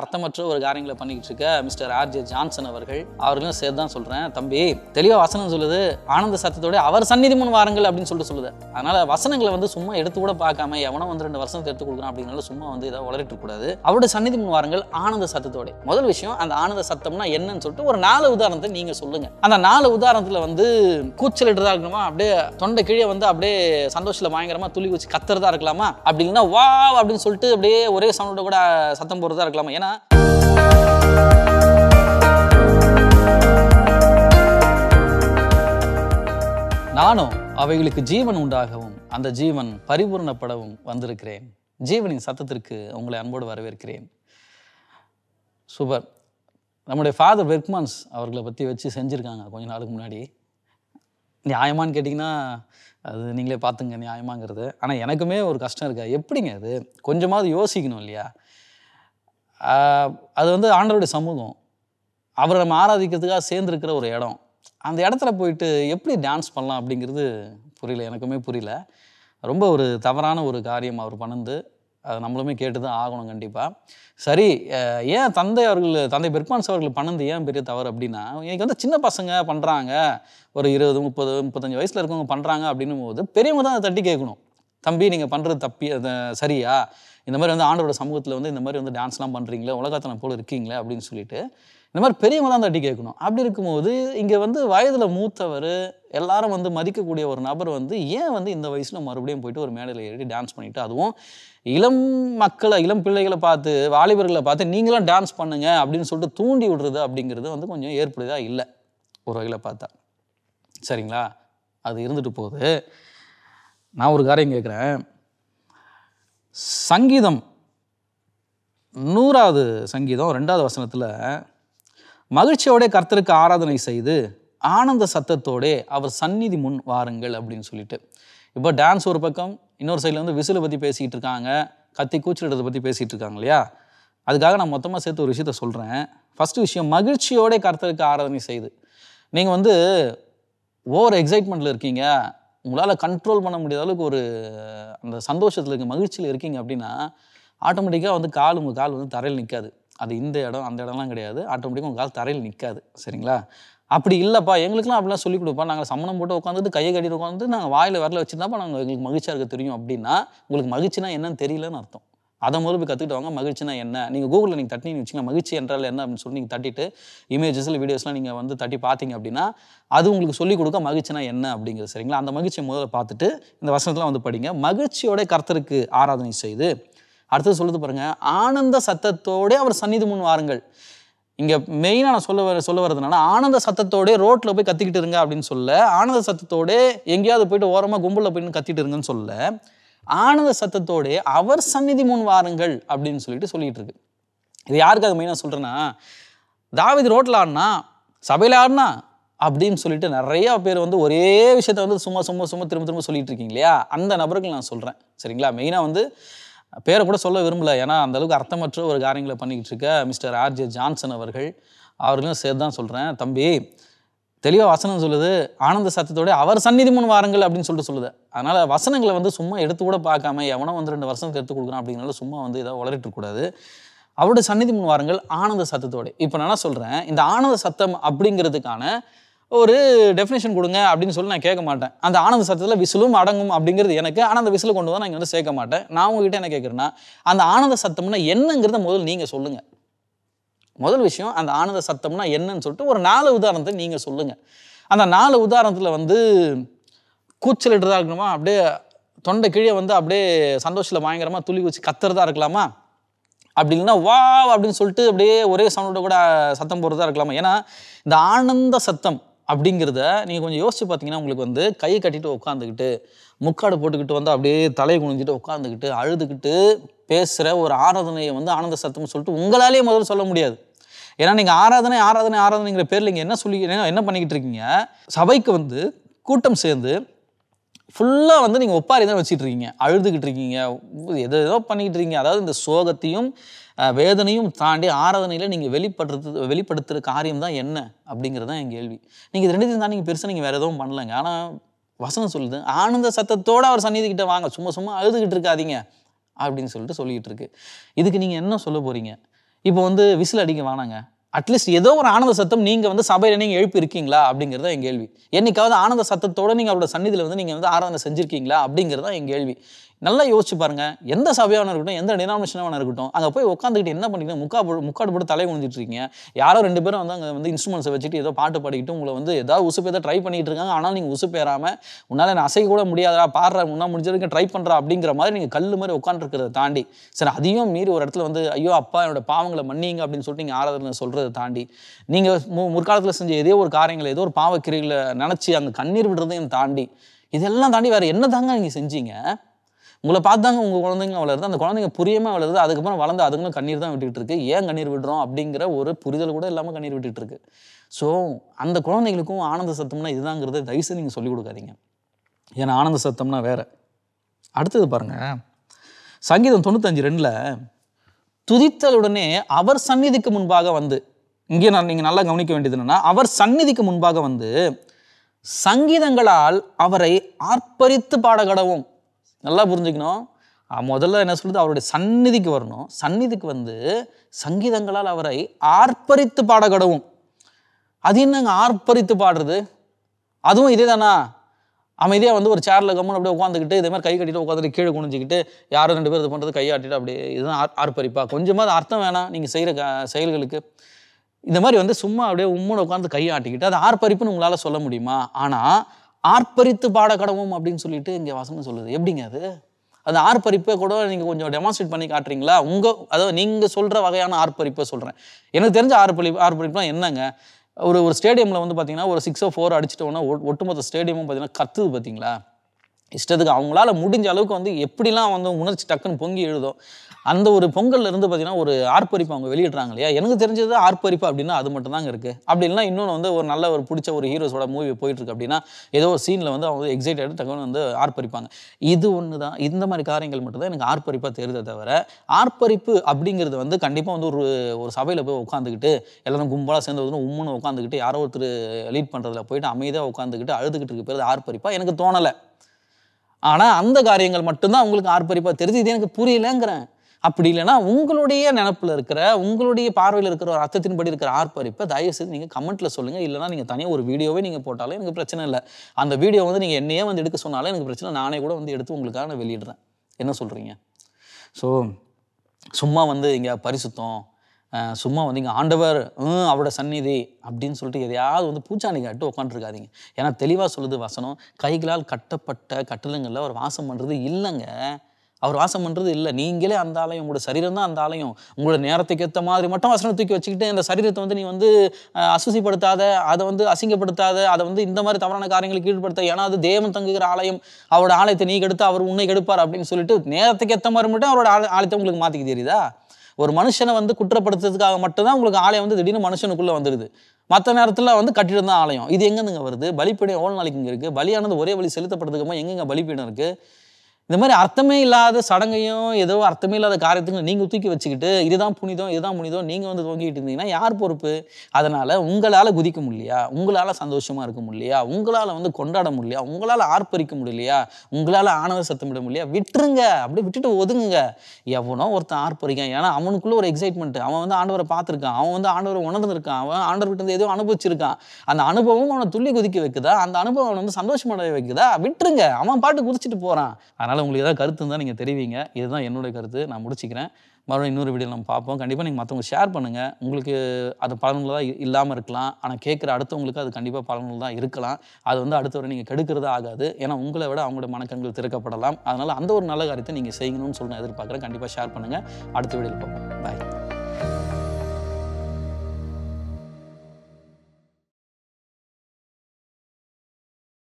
அர்த்தமற்ற ஒரு காரியங்களை பண்ணிக்கிட்டு இருக்க மிஸ்டர் ஆர்ஜே ஜான்சன் அவர்கள் அவர்களும் சேர்த்து தான் சொல்கிறேன் தம்பி தெளிவாக வசனம் சொல்லுது ஆனந்த சத்தத்தோட அவர் சந்நிதி முன் வாருங்கள் அப்படின்னு சொல்லிட்டு சொல்லுது அதனால வசனங்களை வந்து சும்மா எடுத்து கூட பார்க்காம எவனோ வந்து ரெண்டு வருஷம் எடுத்து கொடுக்குறோம் அப்படினால சும்மா வந்து இதை வளரிட்டு கூடாது அவருடைய சந்நிதி முன் வாருங்கள் ஆனந்த சத்தத்தோட முதல் விஷயம் அந்த ஆனந்த சத்தம்னா என்னன்னு சொல்லிட்டு ஒரு நாலு உதாரணத்தை நீங்க சொல்லுங்க அந்த நாலு உதாரணத்துல வந்து கூச்சலிட்டுதா இருக்கணுமா அப்படியே தொண்டை கீழே வந்து அப்படியே சந்தோஷத்துல பயங்கரமா துளி வச்சு கத்துறதா இருக்கலாமா அப்படின்னா வா அப்படின்னு சொல்லிட்டு அப்படியே ஒரே சவுண்டோட கூட சத்தம் போடுறதா இருக்கலாமா நானும் அவைகளுக்கு ஜீவன் உண்டாகவும் அந்த ஜீவன் பரிபூர்ணப்படவும் வந்திருக்கிறேன் ஜீவனின் சத்தத்திற்கு உங்களை அன்போடு வரவேற்கிறேன் சூப்பர் நம்முடைய ஃபாதர் பெர்க்மான்ஸ் அவர்களை பற்றி வச்சு செஞ்சுருக்காங்க கொஞ்ச நாளுக்கு முன்னாடி நியாயமானு கேட்டிங்கன்னா அது நீங்களே பார்த்துங்க நியாயமாங்கிறது ஆனால் எனக்குமே ஒரு கஷ்டம் இருக்கா எப்படிங்க அது கொஞ்சமாவது யோசிக்கணும் இல்லையா அது வந்து ஆண்டவருடைய சமூகம் அவரை நம்ம ஆராதிக்கிறதுக்காக சேர்ந்துருக்கிற ஒரு இடம் அந்த இடத்துல போயிட்டு எப்படி டான்ஸ் பண்ணலாம் அப்படிங்கிறது புரியல எனக்குமே புரியல ரொம்ப ஒரு தவறான ஒரு காரியம் அவர் பண்ணுது அது நம்மளுமே கேட்டு தான் ஆகணும் கண்டிப்பாக சரி ஏன் தந்தை அவர்கள் தந்தை பெர்மான்ஸ் அவர்கள் பண்ணது ஏன் பெரிய தவறு அப்படின்னா இன்றைக்கி வந்து சின்ன பசங்க பண்ணுறாங்க ஒரு இருபது முப்பது முப்பத்தஞ்சு வயசில் இருக்கவங்க பண்ணுறாங்க அப்படின்னும் போது பெரியவங்க தான் அதை தட்டி கேட்கணும் தம்பி நீங்கள் பண்ணுறது தப்பி சரியா இந்த மாதிரி வந்து ஆண்டோட சமூகத்தில் வந்து இந்த மாதிரி வந்து டான்ஸ்லாம் பண்ணுறீங்களே உலகத்தனம் போல் இருக்கீங்களே அப்படின்னு சொல்லிட்டு இந்த மாதிரி பெரியவங்க தான் தட்டி கேட்கணும் அப்படி இருக்கும்போது இங்கே வந்து வயதில் மூத்தவர் எல்லாரும் வந்து மதிக்கக்கூடிய ஒரு நபர் வந்து ஏன் வந்து இந்த வயசில் மறுபடியும் போயிட்டு ஒரு மேடையில் ஏறி டான்ஸ் பண்ணிவிட்டு அதுவும் இளம் மக்களை இளம் பிள்ளைகளை பார்த்து வாலிபர்களை பார்த்து நீங்களாம் டான்ஸ் பண்ணுங்க அப்படின்னு சொல்லிட்டு தூண்டி விடுறது அப்படிங்கிறது வந்து கொஞ்சம் ஏற்படுதா இல்லை ஒரு வகையில் பார்த்தா சரிங்களா அது இருந்துட்டு போகுது நான் ஒரு காரியம் கேட்குறேன் சங்கீதம் நூறாவது சங்கீதம் ரெண்டாவது வசனத்தில் மகிழ்ச்சியோட கர்த்தருக்கு ஆராதனை செய்து ஆனந்த சத்தத்தோடே அவர் சந்நிதி முன் வாருங்கள் அப்படின்னு சொல்லிட்டு இப்போ டான்ஸ் ஒரு பக்கம் இன்னொரு சைடில் வந்து விசிலை பற்றி பேசிகிட்டு இருக்காங்க கத்தி கூச்சலிடுறதை பற்றி பேசிகிட்டு இருக்காங்க இல்லையா அதுக்காக நான் மொத்தமாக சேர்த்து ஒரு விஷயத்த சொல்கிறேன் ஃபஸ்ட்டு விஷயம் மகிழ்ச்சியோட கர்த்தருக்கு ஆராதனை செய்து நீங்கள் வந்து ஓவர் எக்ஸைட்மெண்ட்டில் இருக்கீங்க உங்களால் கண்ட்ரோல் பண்ண முடியாத அளவுக்கு ஒரு அந்த சந்தோஷத்தில் இருக்க மகிழ்ச்சியில் இருக்கீங்க அப்படின்னா ஆட்டோமேட்டிக்காக வந்து கால் உங்கள் கால் வந்து தரையில் நிற்காது அது இந்த இடம் அந்த இடம்லாம் கிடையாது ஆட்டோமேட்டிக்காக உங்கள் கால் தரையில் நிற்காது சரிங்களா அப்படி இல்லைப்பா எங்களுக்குலாம் அப்படிலாம் சொல்லிக் கொடுப்பா நாங்கள் சம்மணம் போட்டு உட்காந்துட்டு கையை கட்டிட்டு உட்காந்து நாங்கள் வாயில் வரல வச்சுருந்தாப்பா நாங்கள் எங்களுக்கு மகிழ்ச்சியாக இருக்க தெரியும் அப்படின்னா உங்களுக்கு மகிழ்ச்சினா என்னன்னு தெரியலன்னு அர்த்தம் அதை முதல்ல போய் கற்றுக்கிட்டு வாங்க மகிழ்ச்சினா என்ன நீங்கள் கூகுளில் நீங்கள் தட்டினு வச்சுங்க மகிழ்ச்சி என்றால் என்ன அப்படின்னு சொல்லி நீங்கள் தட்டிட்டு இமேஜஸில் வீடியோஸ்லாம் நீங்கள் வந்து தட்டி பார்த்தீங்க அப்படின்னா அது உங்களுக்கு சொல்லிக் கொடுக்க மகிழ்ச்சினா என்ன அப்படிங்கிறது சரிங்களா அந்த மகிழ்ச்சியை முதல்ல பார்த்துட்டு இந்த வசனத்தெலாம் வந்து படிங்க மகிழ்ச்சியோட கர்த்தருக்கு ஆராதனை செய்து அடுத்தது சொல்லுது பாருங்கள் ஆனந்த சத்தத்தோடே அவர் சந்நிதி முன் வாருங்கள் இங்கே மெயினாக நான் சொல்ல வர சொல்ல வரதுனால ஆனந்த சத்தத்தோடே ரோட்டில் போய் கத்திக்கிட்டு இருங்க அப்படின்னு சொல்ல ஆனந்த சத்தத்தோடே எங்கேயாவது போயிட்டு ஓரமாக கும்பலில் போயிட்டு கத்திட்டு இருங்கன்னு சொல்ல ஆனந்த சத்தத்தோடு அவர் சந்நிதி முன் வாருங்கள் அப்படின்னு சொல்லிட்டு சொல்லிட்டு இருக்கு இது யாருக்காக மெயினாக சொல்கிறேன்னா தாவிது ரோட்டில் ஆடினா சபையில் ஆடினா அப்படின்னு சொல்லிட்டு நிறையா பேர் வந்து ஒரே விஷயத்த வந்து சும்மா சும்மா சும்மா திரும்ப திரும்ப சொல்லிட்டு இருக்கீங்க இல்லையா அந்த நபருக்கு நான் சொல்கிறேன் சரிங்களா மெயினாக வந்து பேரை கூட சொல்ல விரும்பல ஏன்னா அந்தளவுக்கு அர்த்தமற்ற ஒரு காரியங்களை பண்ணிக்கிட்டு இருக்க மிஸ்டர் ஆர்ஜே ஜான்சன் அவர்கள் அவர்களும் சேர்த்து தான் சொல்கிறேன் தம்பி தெளிவாக வசனம் சொல்லுது ஆனந்த சத்தத்தோடய அவர் சந்நிதி முன் வாருங்கள் அப்படின்னு சொல்லிட்டு சொல்லுது அதனால் வசனங்களை வந்து சும்மா எடுத்து கூட பார்க்காம எவனோ வந்து ரெண்டு வருஷத்துக்கு எடுத்து கொடுக்குறான் அப்படிங்கிறனால சும்மா வந்து இதாக வளரிட்டுக்கூடாது அவருடைய சந்நிதி முன் வாருங்கள் ஆனந்த சத்தத்தோடு இப்போ நான் சொல்கிறேன் இந்த ஆனந்த சத்தம் அப்படிங்கிறதுக்கான ஒரு டெஃபினேஷன் கொடுங்க அப்படின்னு சொல்லி நான் கேட்க மாட்டேன் அந்த ஆனந்த சத்தத்தில் விசிலும் அடங்கும் அப்படிங்கிறது எனக்கு ஆனால் அந்த விசிலை கொண்டு வந்து நான் இங்கே வந்து சேர்க்க மாட்டேன் நான் உங்ககிட்ட என்ன கேட்குறேன்னா அந்த ஆனந்த சத்தம்னா என்னங்கிறத முதல் நீங்கள் சொல்லுங்கள் முதல் விஷயம் அந்த ஆனந்த சத்தம்னா என்னன்னு சொல்லிட்டு ஒரு நாலு உதாரணத்தை நீங்கள் சொல்லுங்கள் அந்த நாலு உதாரணத்தில் வந்து கூச்சலிட்டுறதா இருக்கணுமா அப்படியே தொண்டை கீழே வந்து அப்படியே சந்தோஷத்தில் பயங்கரமாக துளி வச்சு கத்துறதா இருக்கலாமா அப்படி இல்லைன்னா வா அப்படின்னு சொல்லிட்டு அப்படியே ஒரே சவுண்டோட கூட சத்தம் போடுறதா இருக்கலாமா ஏன்னா இந்த ஆனந்த சத்தம் அப்படிங்கிறத நீங்கள் கொஞ்சம் யோசிச்சு பார்த்தீங்கன்னா உங்களுக்கு வந்து கையை கட்டிட்டு உட்காந்துக்கிட்டு முக்காடு போட்டுக்கிட்டு வந்து அப்படியே தலையை குனிஞ்சிட்டு உட்காந்துக்கிட்டு அழுதுகிட்டு பேசுகிற ஒரு ஆராதனையை வந்து ஆனந்த சத்தம்னு சொல்லிட்டு உங்களாலேயே முதல்ல சொல்ல முடியாது ஏன்னா நீங்கள் ஆராதனை ஆராதனை ஆராதனைங்கிற பேரில் நீங்கள் என்ன சொல்லி என்ன பண்ணிக்கிட்டு இருக்கீங்க சபைக்கு வந்து கூட்டம் சேர்ந்து ஃபுல்லாக வந்து நீங்கள் ஒப்பாரி தான் வச்சுட்டு இருக்கீங்க அழுதுகிட்டு இருக்கீங்க எதோ ஏதோ பண்ணிக்கிட்டு இருக்கீங்க அதாவது இந்த சோகத்தையும் வேதனையும் தாண்டி ஆராதனையில் நீங்கள் வெளிப்படுத்து வெளிப்படுத்துகிற காரியம் தான் என்ன அப்படிங்கிறது தான் என் கேள்வி நீங்கள் இது ரெண்டு தாண்டி நீங்கள் பெருசாக நீங்கள் வேறு எதுவும் பண்ணலைங்க ஆனால் வசனம் சொல்லுது ஆனந்த சத்தத்தோடு அவர் சந்நிதிக்கிட்ட வாங்க சும்மா சும்மா அழுதுகிட்டு இருக்காதீங்க அப்படின்னு சொல்லிட்டு சொல்லிக்கிட்டு இருக்கு இதுக்கு நீங்கள் என்ன சொல்ல போகிறீங்க இப்போ வந்து விசில் அடிக்க வேணாங்க அட்லீஸ்ட் ஏதோ ஒரு ஆனந்த சத்தம் நீங்கள் வந்து சபையில் நீங்கள் எழுப்பி இருக்கீங்களா அப்படிங்கிறத என் கேள்வி என்னைக்காவது ஆனந்த சத்தத்தோடு நீங்கள் அவரோட சன்னிதியில் வந்து நீங்கள் வந்து ஆராதனை செஞ்சுருக்கீங்களா தான் என் கேள்வி நல்லா யோசிச்சு பாருங்கள் எந்த சபையாக இருக்கட்டும் எந்த டினாமினேஷனாக இருக்கட்டும் அங்கே போய் உட்காந்துக்கிட்டு என்ன பண்ணிக்கணும் முக்கா முக்காடு போட்டு தலை குனிஞ்சிட்டு இருக்கீங்க யாரோ ரெண்டு பேரும் வந்து அங்கே வந்து இன்ஸ்ட்ருமெண்ட்ஸை வச்சுட்டு ஏதோ பாட்டு பாடிக்கிட்டு உங்களை வந்து ஏதாவது உசுப்பேத ட்ரை பண்ணிட்டு இருக்காங்க ஆனால் நீங்கள் பேராமல் உன்னால் நான் அசை கூட முடியாதா பாடுற முன்னா முடிஞ்ச வரைக்கும் ட்ரை பண்ணுறா அப்படிங்கிற மாதிரி நீங்கள் கல் மாதிரி உட்காந்துருக்கிறத தாண்டி சரி அதையும் மீறி ஒரு இடத்துல வந்து ஐயோ அப்பா என்னோட பாவங்களை மன்னிங்க அப்படின்னு சொல்லிட்டு நீங்கள் ஆராதனை சொல்கிறத தாண்டி நீங்கள் மு முற்காலத்தில் செஞ்ச ஏதோ ஒரு காரியங்களை ஏதோ ஒரு பாவக்கிரிகளை நினச்சி அங்கே கண்ணீர் விடுறதையும் தாண்டி இதெல்லாம் தாண்டி வேறு என்ன தாங்க நீங்கள் செஞ்சீங்க உங்களை பார்த்து தாங்க உங்கள் குழந்தைங்க வளருது அந்த குழந்தைங்க புரியாமல் வளருது அதுக்கப்புறம் வளர்ந்து அதுங்களும் கண்ணீர் தான் விட்டுக்கிட்டு இருக்கு ஏன் கண்ணீர் விடுறோம் அப்படிங்கிற ஒரு புரிதல் கூட இல்லாமல் கண்ணீர் விட்டுட்டு இருக்கு ஸோ அந்த குழந்தைங்களுக்கும் ஆனந்த சத்தம்னா இதுதாங்கிறத தயவுசெய்து நீங்கள் சொல்லிக் கொடுக்காதீங்க ஏன்னா ஆனந்த சத்தம்னா வேறு அடுத்தது பாருங்கள் சங்கீதம் தொண்ணூத்தஞ்சு ரெண்டில் துதித்தலுடனே அவர் சந்நிதிக்கு முன்பாக வந்து இங்கே நான் நீங்கள் நல்லா கவனிக்க வேண்டியது என்னென்னா அவர் சந்நிதிக்கு முன்பாக வந்து சங்கீதங்களால் அவரை ஆர்ப்பரித்து பாடகடவும் நல்லா புரிஞ்சுக்கணும் முதல்ல என்ன சொல்கிறது அவருடைய சந்நிதிக்கு வரணும் சந்நிதிக்கு வந்து சங்கீதங்களால் அவரை ஆர்ப்பரித்து பாட கடவும் அது என்னங்க ஆர்ப்பரித்து பாடுறது அதுவும் இதே தானா அமைதியாக வந்து ஒரு சேரில் கம்முன்னு அப்படியே உட்காந்துக்கிட்டு இதே மாதிரி கை கட்டிட்டு உட்காந்துட்டு கீழே குனிஞ்சிக்கிட்டு யாரும் ரெண்டு பேர் இது பண்ணுறது கையாட்டிட்டு அப்படியே இதுதான் ஆர் ஆர்ப்பரிப்பா கொஞ்சமாக அர்த்தம் வேணாம் நீங்கள் செய்கிற க செயல்களுக்கு இந்த மாதிரி வந்து சும்மா அப்படியே உம்முன்னு உட்காந்து கையாட்டிக்கிட்டு அது ஆர்ப்பரிப்புன்னு உங்களால் சொல்ல முடியுமா ஆனால் ஆர்ப்பரித்து பாட கடவும் அப்படின்னு சொல்லிட்டு இங்கே வசனம் சொல்லுது எப்படிங்க அது அந்த ஆர்ப்பரிப்பை கூட நீங்கள் கொஞ்சம் டெமான்ஸ்ட்ரேட் பண்ணி காட்டுறீங்களா உங்கள் அதாவது நீங்கள் சொல்கிற வகையான ஆர்ப்பரிப்பை சொல்கிறேன் எனக்கு தெரிஞ்ச ஆர்ப்பரி ஆர்ப்பரிப்புலாம் என்னங்க ஒரு ஒரு ஸ்டேடியமில் வந்து பார்த்தீங்கன்னா ஒரு சிக்ஸோ ஃபோர் அடிச்சிட்டோன்னா ஒட்டுமொத்த ஸ்டேடியமும் பார்த்தீங்கன்னா கத்துது பார்த்தீங்களா இஷ்டத்துக்கு அவங்களால முடிஞ்ச அளவுக்கு வந்து எப்படிலாம் வந்து உணர்ச்சி டக்குன்னு பொங்கி எழுதோ அந்த ஒரு பொங்கல்ல இருந்து பார்த்தீங்கன்னா ஒரு ஆர்ப்பரிப்பு அவங்க வெளியிடுறாங்க இல்லையா எனக்கு தெரிஞ்சது ஆர்ப்பரிப்பு அப்படின்னா அது மட்டும் தாங்க இருக்குது அப்படி இல்லை இன்னொன்று வந்து ஒரு நல்ல ஒரு பிடிச்ச ஒரு ஹீரோஸோட மூவி போயிட்டுருக்கு அப்படின்னா ஏதோ ஒரு சீனில் வந்து அவங்க எக்ஸைட்டட் தகவல் வந்து ஆர்ப்பரிப்பாங்க இது ஒன்று தான் இந்த மாதிரி காரியங்கள் மட்டும்தான் எனக்கு ஆர்ப்பரிப்பாக தெரிதே தவிர ஆர்ப்பரிப்பு அப்படிங்கிறது வந்து கண்டிப்பாக வந்து ஒரு ஒரு சபையில் போய் உட்காந்துக்கிட்டு எல்லாரும் கும்பலாக சேர்ந்து வந்து உம்முன்னு உட்காந்துக்கிட்டு யாரோ ஒருத்தர் லீட் பண்ணுறதுல போயிட்டு அமைதியாக உட்காந்துக்கிட்டு அழுதுகிட்டு இருக்க பேர் ஆர்ப்பரிப்பாக எனக்கு தோணலை ஆனால் அந்த காரியங்கள் மட்டும்தான் உங்களுக்கு ஆர்ப்பரிப்பாக தெரிஞ்சு இது எனக்கு புரியலங்கிறேன் அப்படி இல்லைன்னா உங்களுடைய நினப்பில் இருக்கிற உங்களுடைய பார்வையில் இருக்கிற ஒரு அர்த்தத்தின்படி இருக்கிற ஆர்ப்பரிப்பை தயவுசெய்து நீங்கள் கமெண்ட்டில் சொல்லுங்கள் இல்லைனா நீங்கள் தனியாக ஒரு வீடியோவே நீங்கள் போட்டாலும் எனக்கு பிரச்சனை இல்லை அந்த வீடியோ வந்து நீங்கள் என்னையே வந்து எடுக்க சொன்னாலும் எனக்கு பிரச்சனை நானே கூட வந்து எடுத்து உங்களுக்காக நான் வெளியிடுறேன் என்ன சொல்கிறீங்க ஸோ சும்மா வந்து இங்கே பரிசுத்தம் சும்மா வந்து இங்கே ஆண்டவர் அவரோட சந்நிதி அப்படின்னு சொல்லிட்டு எதையாவது வந்து பூச்சாணி கட்டு உட்காந்துருக்காதீங்க ஏன்னா தெளிவாக சொல்லுது வசனம் கைகளால் கட்டப்பட்ட கட்டளங்களில் அவர் வாசம் பண்ணுறது இல்லைங்க அவர் வாசம் பண்ணுறது இல்லை நீங்களே அந்த ஆலயம் உங்களோட சரீரம் தான் அந்த ஆலயம் உங்களோட நேரத்துக்கு ஏற்ற மாதிரி மட்டும் வசனம் தூக்கி வச்சுக்கிட்டு இந்த சரீரத்தை வந்து நீ வந்து அசுசிப்படுத்தாத அதை வந்து அசிங்கப்படுத்தாத அதை வந்து இந்த மாதிரி தவறான காரியங்களுக்கு ஈடுபடுத்த ஏன்னா அது தேவன் தங்குகிற ஆலயம் அவரோட ஆலயத்தை நீ கெடுத்து அவர் உன்னை கெடுப்பார் அப்படின்னு சொல்லிட்டு நேரத்துக்கு ஏற்ற மாதிரி மட்டும் அவரோட ஆலயத்தை உங்களுக்கு மாற்றிக்க தெரியுதா ஒரு மனுஷனை வந்து குற்றப்படுத்துறதுக்காக மட்டும்தான் உங்களுக்கு ஆலயம் வந்து திடீர்னு மனுஷனுக்குள்ளே வந்துடுது மற்ற நேரத்தில் வந்து கட்டிடம் தான் ஆலயம் இது எங்கேருந்துங்க வருது பலிப்பீடம் ஓல் நாளைக்கு இங்கே இருக்குது பலியானது ஒரே வழி செலுத்தப்படுறதுக்கு எங்கெங்க பலிப்பீடம் இருக்குது இந்த மாதிரி அர்த்தமே இல்லாத சடங்கையும் ஏதோ அர்த்தமே இல்லாத காரியத்துக்கும் நீங்கள் தூக்கி வச்சுக்கிட்டு இதுதான் புனிதம் இதுதான் புனிதம் நீங்கள் வந்து தூங்கிக்கிட்டு இருந்தீங்கன்னா யார் பொறுப்பு அதனால் உங்களால் குதிக்க முடியலையா உங்களால் சந்தோஷமாக இருக்க முடியலையா உங்களால் வந்து கொண்டாட முடியலையா உங்களால் ஆர்ப்பரிக்க முடியலையா உங்களால் ஆணவ சத்தமிட முடியலையா விட்டுருங்க அப்படியே விட்டுட்டு ஒதுங்குங்க எவனோ ஒருத்தன் ஆர்ப்பரிக்கான் ஏன்னா அவனுக்குள்ளே ஒரு எக்ஸைட்மெண்ட் அவன் வந்து ஆண்டவரை பார்த்துருக்கான் அவன் வந்து ஆண்டவரை உணர்ந்திருக்கான் அவன் ஆண்டவர்கிட்ட வந்து ஏதோ அனுபவிச்சிருக்கான் அந்த அனுபவம் அவனை துள்ளி குதிக்க வைக்குதா அந்த அனுபவம் அவனை வந்து சந்தோஷமடைய வைக்குதா விட்டுருங்க அவன் பாட்டு குதிச்சிட்டு போகிறான் அதனால் உங்களுக்கு ஏதாவது கருத்து இருந்தால் நீங்கள் தெரிவிங்க இதுதான் என்னுடைய கருத்து நான் முடிச்சுக்கிறேன் மறுபடியும் இன்னொரு வீடியோ நம்ம பார்ப்போம் கண்டிப்பாக நீங்கள் மற்றவங்க ஷேர் பண்ணுங்கள் உங்களுக்கு அது தான் இல்லாமல் இருக்கலாம் ஆனால் கேட்குற அடுத்தவங்களுக்கு அது கண்டிப்பாக பலன்கள் தான் இருக்கலாம் அது வந்து அடுத்தவரை நீங்கள் கெடுக்கிறதா ஆகாது ஏன்னா உங்களை விட அவங்களோட மனக்கண்கள் திறக்கப்படலாம் அதனால் அந்த ஒரு நல்ல காரியத்தை நீங்கள் செய்யணும்னு சொல்லி நான் எதிர்பார்க்குறேன் கண்டிப்பாக ஷேர் பண்ணுங்கள் அடுத்த வீடியோவில் பார்ப்போம் பாய்